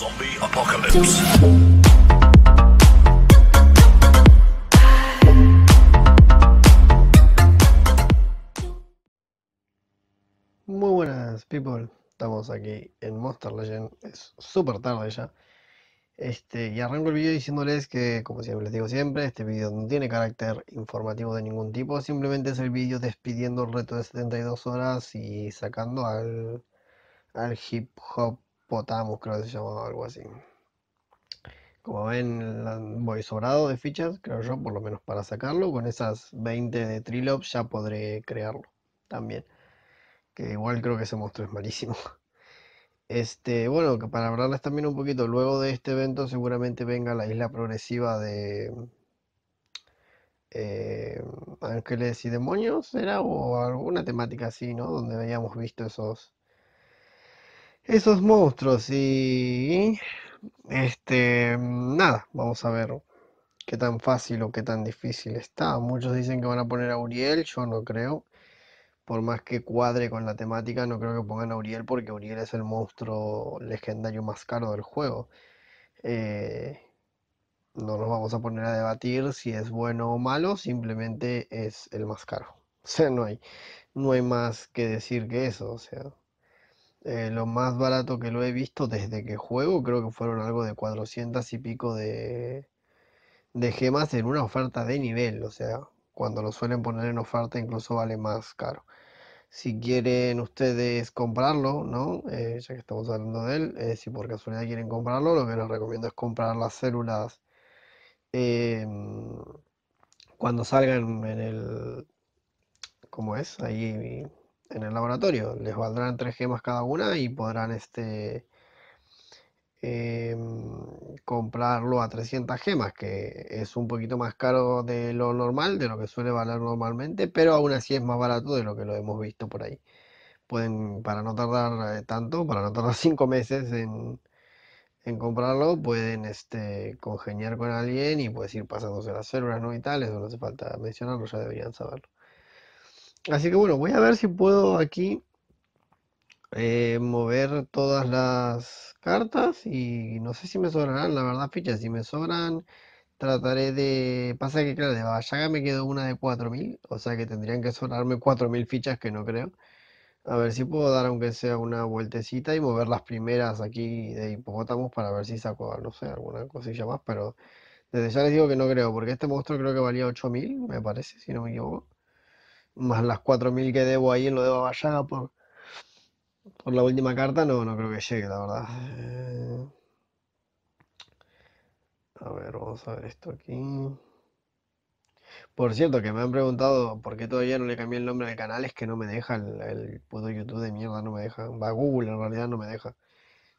Zombie Apocalypse. Muy buenas, people. Estamos aquí en Monster Legend. Es súper tarde ya. Este, y arranco el vídeo diciéndoles que, como siempre les digo siempre, este vídeo no tiene carácter informativo de ningún tipo, simplemente es el vídeo despidiendo el reto de 72 horas y sacando al, al hip hop Potamus, creo que se llamaba algo así. Como ven, voy sobrado de fichas, creo yo, por lo menos para sacarlo. Con esas 20 de Trilops ya podré crearlo también. Que igual creo que ese monstruo es malísimo. Este, bueno, para hablarles también un poquito, luego de este evento seguramente venga la isla progresiva de eh, Ángeles y Demonios, ¿era? O alguna temática así, ¿no? Donde habíamos visto esos esos monstruos y este mm, nada, vamos a ver qué tan fácil o qué tan difícil está. Muchos dicen que van a poner a Uriel, yo no creo. Por más que cuadre con la temática, no creo que pongan a Uriel porque Uriel es el monstruo legendario más caro del juego. Eh, no nos vamos a poner a debatir si es bueno o malo, simplemente es el más caro. O sea, no hay, no hay más que decir que eso. O sea, eh, lo más barato que lo he visto desde que juego, creo que fueron algo de 400 y pico de, de gemas en una oferta de nivel. O sea, cuando lo suelen poner en oferta incluso vale más caro. Si quieren ustedes comprarlo, ¿no? Eh, ya que estamos hablando de él, eh, si por casualidad quieren comprarlo, lo que les recomiendo es comprar las células cuando salgan en el... ¿Cómo es? Ahí en el laboratorio. Les valdrán tres gemas cada una y podrán este, em, comprarlo a 300 gemas, que es un poquito más caro de lo normal, de lo que suele valer normalmente, pero aún así es más barato de lo que lo hemos visto por ahí. Pueden, para no tardar eh, tanto, para no tardar 5 meses en, comprarlo, pueden este, congeniar con alguien y puedes ir pasándose las células, ¿no? Y tal, eso no hace falta mencionarlo, ya deberían saberlo. Así que bueno, voy a ver si puedo aquí eh, mover todas las cartas y no sé si me sobrarán, la verdad, fichas. Si me sobran, trataré de... Pasa que claro, de Bayaga me quedó una de 4000, o sea que tendrían que sobrarme 4000 fichas que no creo. A ver si puedo dar aunque sea una vueltecita y mover las primeras aquí de hipopótamos para ver si saco, no sé, alguna cosilla más, pero desde ya les digo que no creo, porque este monstruo creo que valía 8000, me parece, si no me equivoco más las 4.000 que debo ahí en lo de Babayaga por, por la última carta, no, no creo que llegue, la verdad. Eh, a ver, vamos a ver esto aquí. Por cierto, que me han preguntado por qué todavía no le cambié el nombre al canal, es que no me deja el, puto YouTube de mierda, no me deja. Va Google en realidad no me deja.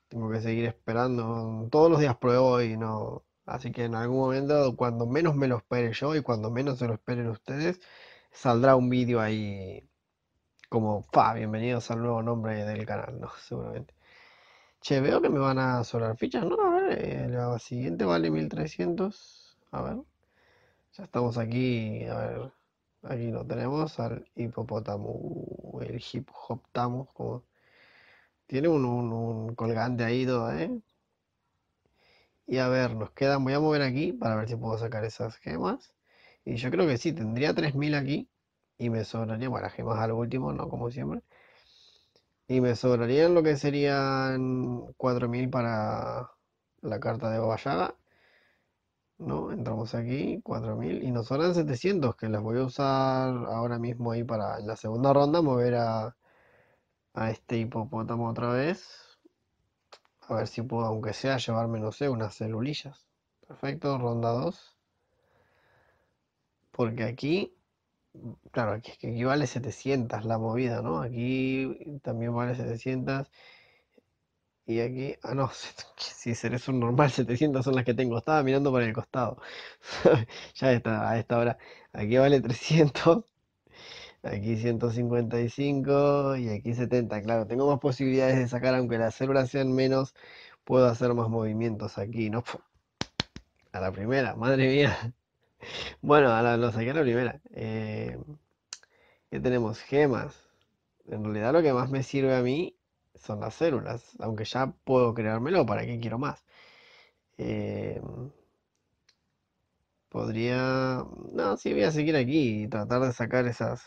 Tengo que seguir esperando. Todos los días pruebo y no. Así que en algún momento, cuando menos me lo espere yo y cuando menos se lo esperen ustedes, saldrá un vídeo ahí como, pa, bienvenidos al nuevo nombre del canal, ¿no? Seguramente. Che, veo que me van a sobrar fichas, ¿no? A ver, eh, la siguiente vale 1300. A ver. Ya estamos aquí, a ver. Aquí lo tenemos al hipopótamo, el hip hop tamo, Tiene un, un, colgante ahí todo, ¿eh? Y a ver, nos quedan, voy a mover aquí para ver si puedo sacar esas gemas. Y yo creo que sí, tendría 3000 aquí. Y me sobraría, bueno, gemas al último, ¿no? Como siempre. Y me sobrarían lo que serían 4000 para la carta de Babayaga. ¿No? Entramos aquí, 4000. Y nos sobran 700, que las voy a usar ahora mismo ahí para la segunda ronda mover a, a este hipopótamo otra vez. A ver si puedo, aunque sea, llevarme, no sé, unas celulillas. Perfecto, ronda 2. Porque aquí, claro, aquí, vale 700 la movida, ¿no? Aquí también vale 700. Y aquí, ah, no, si seres un normal, 700 son las que tengo. Estaba mirando por el costado. ya está, a esta hora. Aquí vale 300. Aquí 155 y aquí 70. Claro, tengo más posibilidades de sacar, aunque las células sean menos, puedo hacer más movimientos aquí, ¿no? A la primera, madre mía. Bueno, lo saqué a la primera. Eh, ¿qué tenemos? Gemas. En realidad lo que más me sirve a mí son las células, aunque ya puedo creármelo, ¿para qué quiero más? Eh, podría... No, sí, voy a seguir aquí y tratar de sacar esas,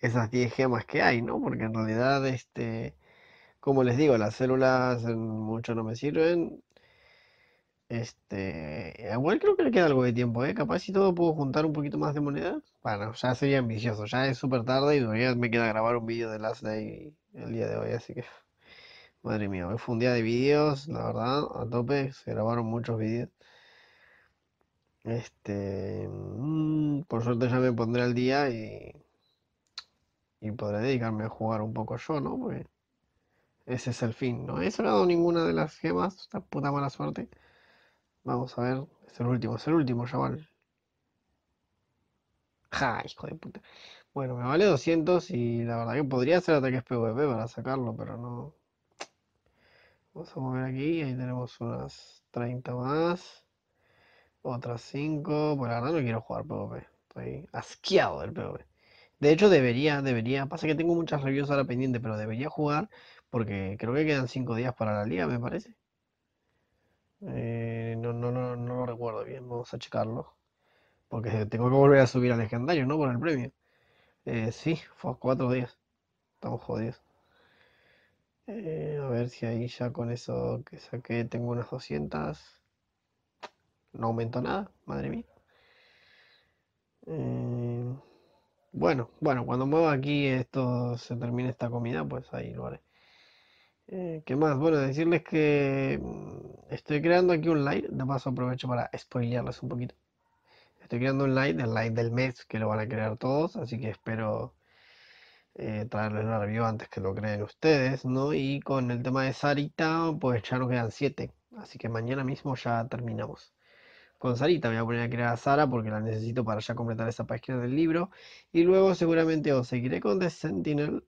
esas 10 gemas que hay, ¿no? Porque en realidad, este, como les digo, las células en mucho no me sirven, este, igual creo que le queda algo de tiempo, ¿eh? Capaz si todo puedo juntar un poquito más de moneda. Bueno, ya sería ambicioso, ya es súper tarde y todavía me queda grabar un vídeo de Last Day el día de hoy, así que... Madre mía, hoy fue un día de vídeos, la verdad, a tope, se grabaron muchos vídeos. Este... Mm, por suerte ya me pondré al día y... Y podré dedicarme a jugar un poco yo, ¿no? Porque ese es el fin, no he sacado ninguna de las gemas, esta puta mala suerte. Vamos a ver. Es el último, es el último, chaval. Ja, hijo de puta. Bueno, me vale 200 y la verdad que podría hacer ataques PvP para sacarlo, pero no. Vamos a mover aquí, ahí tenemos unas 30 más. Otras 5. por pues la verdad no quiero jugar PvP. Estoy asqueado del PvP. De hecho, debería, debería. Pasa que tengo muchas reviews ahora pendientes, pero debería jugar porque creo que quedan 5 días para la liga, me parece. Eh, no, no, no, no lo recuerdo bien, vamos a checarlo. Porque tengo que volver a subir al legendario, ¿no? Por el premio. Eh, sí, fue cuatro días. Estamos jodidos. Eh, a ver si ahí ya con eso que saqué tengo unas 200. No aumento nada, madre mía. Eh, bueno, bueno, cuando mueva aquí esto se termine esta comida, pues ahí lo haré. Eh, ¿Qué más? Bueno, decirles que mm, estoy creando aquí un live. De paso aprovecho para spoilearles un poquito. Estoy creando un live, el live del mes, que lo van a crear todos. Así que espero eh, traerles una review antes que lo creen ustedes, ¿no? Y con el tema de Sarita, pues ya nos quedan 7. Así que mañana mismo ya terminamos. Con Sarita voy a poner a crear a Sara porque la necesito para ya completar esa página del libro. Y luego seguramente os seguiré con The Sentinel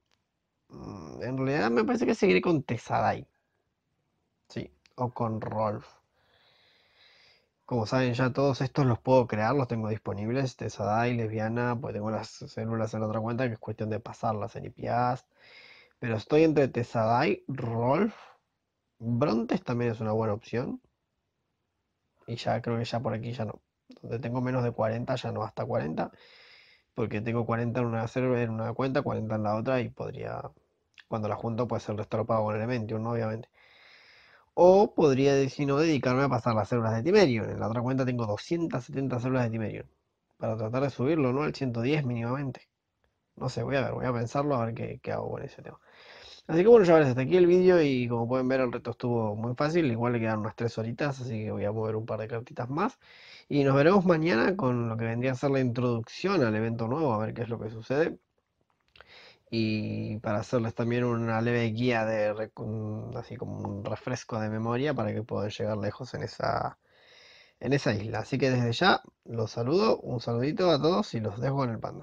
Mm, en realidad me parece que seguiré con Tesadai. Sí, o con Rolf. Como saben, ya todos estos los puedo crear, los tengo disponibles. Tesadai, Lesbiana, pues tengo las células en la otra cuenta que es cuestión de pasarlas en IPAs. Pero estoy entre Tesadai, Rolf. Brontes también es una buena opción. Y ya creo que ya por aquí ya no. Donde tengo menos de 40, ya no hasta 40 porque tengo 40 en una, en una cuenta, 40 en la otra y podría cuando la junto, pues el resto pago con el ¿no? obviamente. O podría, si no, dedicarme a pasar las células de Timerion. En la otra cuenta tengo 270 células de Timerion. Para tratar de subirlo, ¿no? Al 110 mínimamente. No sé, voy a ver, voy a pensarlo, a ver qué, hago con ese tema. Así que bueno, chavales, hasta aquí el vídeo y como pueden ver el reto estuvo muy fácil, igual le quedan unas 3 horitas, así que voy a mover un par de cartitas más. Y nos veremos mañana con lo que vendría a ser la introducción al evento nuevo, a ver qué es lo que sucede y para hacerles también una leve guía de así como un refresco de memoria para que puedan llegar lejos en esa en esa isla. Así que desde ya los saludo, un saludito a todos y los dejo en el pando